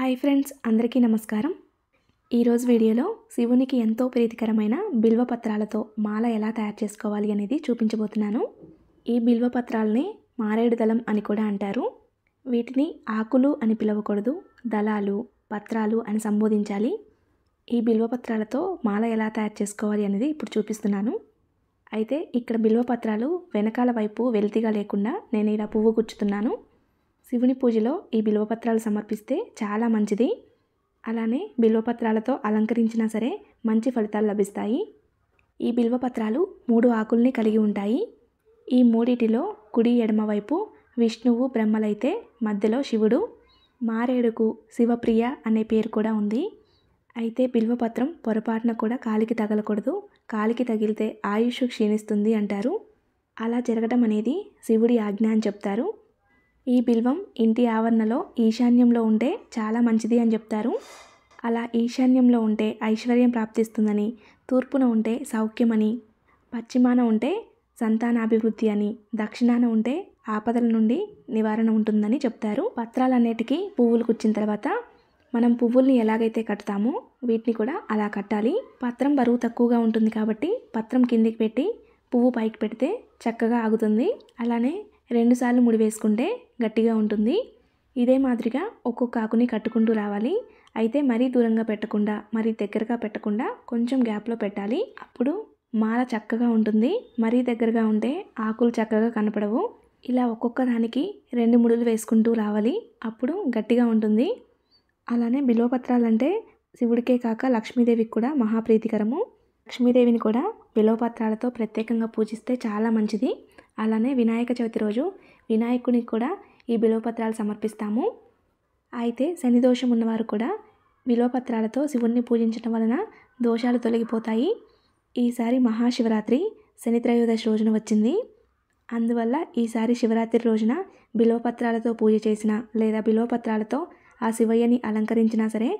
hi friends అందరికీ నమస్కారం ఈరోజు వీడియోలో శివునికి ఎంతో ప్రీతికరమైన బిల్వపత్రాలతో మాల ఎలా తయారు చేసుకోవాలి అనేది చూపించబోతున్నాను ఈ బిల్వపత్రాలని మారేడు దళం అని కూడా అంటారు వీటిని ఆకులు అని పిలవకూడదు దళాలు పత్రాలు అని సంబోధించాలి ఈ బిల్వపత్రాలతో మాల ఎలా తయారు చేసుకోవాలి అనేది ఇప్పుడు చూపిస్తున్నాను అయితే ఇక్కడ బిల్వపత్రాలు వెనకాల వైపు వెలితిగా లేకుండా నేను ఇలా పువ్వు గుచ్చుతున్నాను శివుని పూజలో ఈ బిల్వపత్రాలు సమర్పిస్తే చాలా మంచిది అలానే బిల్వపత్రాలతో అలంకరించినా సరే మంచి ఫలితాలు లభిస్తాయి ఈ బిల్వపత్రాలు మూడు ఆకుల్ని కలిగి ఉంటాయి ఈ మూడిటిలో కుడి ఎడమవైపు విష్ణువు బ్రహ్మలైతే మధ్యలో శివుడు మారేడుకు శివప్రియ అనే పేరు కూడా ఉంది అయితే బిల్వపత్రం పొరపాటున కూడా కాలికి తగలకూడదు కాలికి తగిలితే ఆయుష్ క్షీణిస్తుంది అంటారు అలా జరగడం అనేది శివుడి ఆజ్ఞ అని చెప్తారు ఈ బిల్వం ఇంటి ఆవరణలో ఈశాన్యంలో ఉంటే చాలా మంచిది అని చెప్తారు అలా ఈశాన్యంలో ఉంటే ఐశ్వర్యం ప్రాప్తిస్తుందని తూర్పున ఉంటే సౌఖ్యమని పశ్చిమాన ఉంటే సంతానాభివృద్ధి అని దక్షిణాన ఉంటే ఆపదల నుండి నివారణ ఉంటుందని చెప్తారు పత్రాలన్నిటికీ పువ్వులు కుచ్చిన తర్వాత మనం పువ్వుల్ని ఎలాగైతే కడతామో వీటిని కూడా అలా కట్టాలి పత్రం బరువు తక్కువగా ఉంటుంది కాబట్టి పత్రం కిందికి పెట్టి పువ్వు పైకి పెడితే చక్కగా ఆగుతుంది అలానే రెండుసార్లు ముడివేసుకుంటే గట్టిగా ఉంటుంది ఇదే మాదిరిగా ఒక్కొక్క ఆకుని కట్టుకుంటూ రావాలి అయితే మరీ దూరంగా పెట్టకుండా మరీ దగ్గరగా పెట్టకుండా కొంచెం గ్యాప్లో పెట్టాలి అప్పుడు మాల చక్కగా ఉంటుంది మరీ దగ్గరగా ఉంటే ఆకులు చక్కగా కనపడవు ఇలా ఒక్కొక్క దానికి రెండు ముడులు వేసుకుంటూ రావాలి అప్పుడు గట్టిగా ఉంటుంది అలానే బిలోపత్రాలంటే శివుడికే కాక లక్ష్మీదేవికి కూడా మహాప్రీతికరము లక్ష్మీదేవిని కూడా బిలవపత్రాలతో ప్రత్యేకంగా పూజిస్తే చాలా మంచిది అలానే వినాయక చవితి రోజు వినాయకునికి కూడా ఈ పత్రాలు సమర్పిస్తాము అయితే శని దోషం ఉన్నవారు కూడా విలువపత్రాలతో శివుణ్ణి పూజించడం వలన దోషాలు తొలగిపోతాయి ఈసారి మహాశివరాత్రి శని త్రయోదశి రోజున వచ్చింది అందువల్ల ఈసారి శివరాత్రి రోజున బిలోపత్రాలతో పూజ చేసిన లేదా బిలోపత్రాలతో ఆ శివయ్యని అలంకరించినా సరే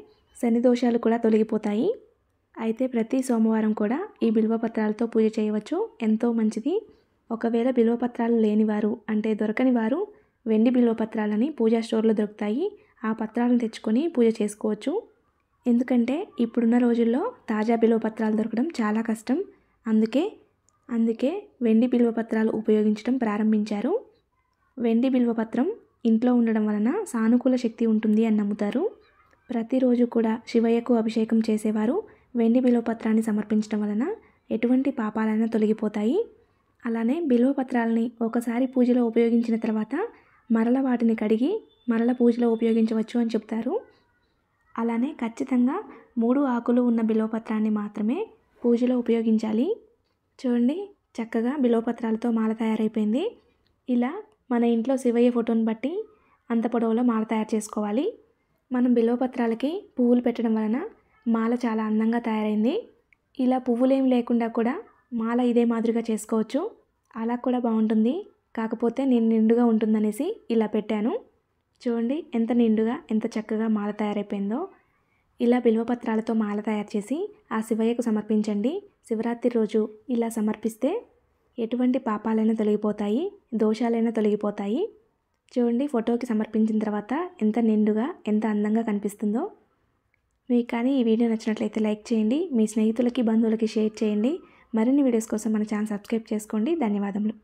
శని దోషాలు కూడా తొలగిపోతాయి అయితే ప్రతి సోమవారం కూడా ఈ బిల్వపత్రాలతో పూజ చేయవచ్చు ఎంతో మంచిది ఒకవేళ బిల్వపత్రాలు లేనివారు అంటే దొరకని వారు వెండి బిల్వపత్రాలని పూజా స్టోర్లో దొరుకుతాయి ఆ పత్రాలను తెచ్చుకొని పూజ చేసుకోవచ్చు ఎందుకంటే ఇప్పుడున్న రోజుల్లో తాజా బిల్వపత్రాలు దొరకడం చాలా కష్టం అందుకే అందుకే వెండి బిల్వపత్రాలు ఉపయోగించడం ప్రారంభించారు వెండి బిల్వపత్రం ఇంట్లో ఉండడం వలన సానుకూల శక్తి ఉంటుంది అని నమ్ముతారు ప్రతిరోజు కూడా శివయ్యకు అభిషేకం చేసేవారు వెండి పత్రాన్ని సమర్పించడం వలన ఎటువంటి పాపాలైనా తొలగిపోతాయి అలానే పత్రాలని ఒకసారి పూజలో ఉపయోగించిన తర్వాత మరల వాటిని కడిగి మరల పూజలో ఉపయోగించవచ్చు అని చెప్తారు అలానే ఖచ్చితంగా మూడు ఆకులు ఉన్న పత్రాన్ని మాత్రమే పూజలో ఉపయోగించాలి చూడండి చక్కగా పత్రాలతో మాల తయారైపోయింది ఇలా మన ఇంట్లో శివయ్య ఫోటోని బట్టి అంత పొడవులో మాల తయారు చేసుకోవాలి మనం పత్రాలకి పువ్వులు పెట్టడం వలన మాల చాలా అందంగా తయారైంది ఇలా పువ్వులేం లేకుండా కూడా మాల ఇదే మాదిరిగా చేసుకోవచ్చు అలా కూడా బాగుంటుంది కాకపోతే నేను నిండుగా ఉంటుందనేసి ఇలా పెట్టాను చూడండి ఎంత నిండుగా ఎంత చక్కగా మాల తయారైపోయిందో ఇలా బిల్వపత్రాలతో మాల తయారు చేసి ఆ శివయ్యకు సమర్పించండి శివరాత్రి రోజు ఇలా సమర్పిస్తే ఎటువంటి పాపాలైనా తొలగిపోతాయి దోషాలైనా తొలగిపోతాయి చూడండి ఫోటోకి సమర్పించిన తర్వాత ఎంత నిండుగా ఎంత అందంగా కనిపిస్తుందో మీకు కానీ ఈ వీడియో నచ్చినట్లయితే లైక్ చేయండి మీ స్నేహితులకి బంధువులకి షేర్ చేయండి మరిన్ని వీడియోస్ కోసం మన ఛానల్ సబ్స్క్రైబ్ చేసుకోండి ధన్యవాదములు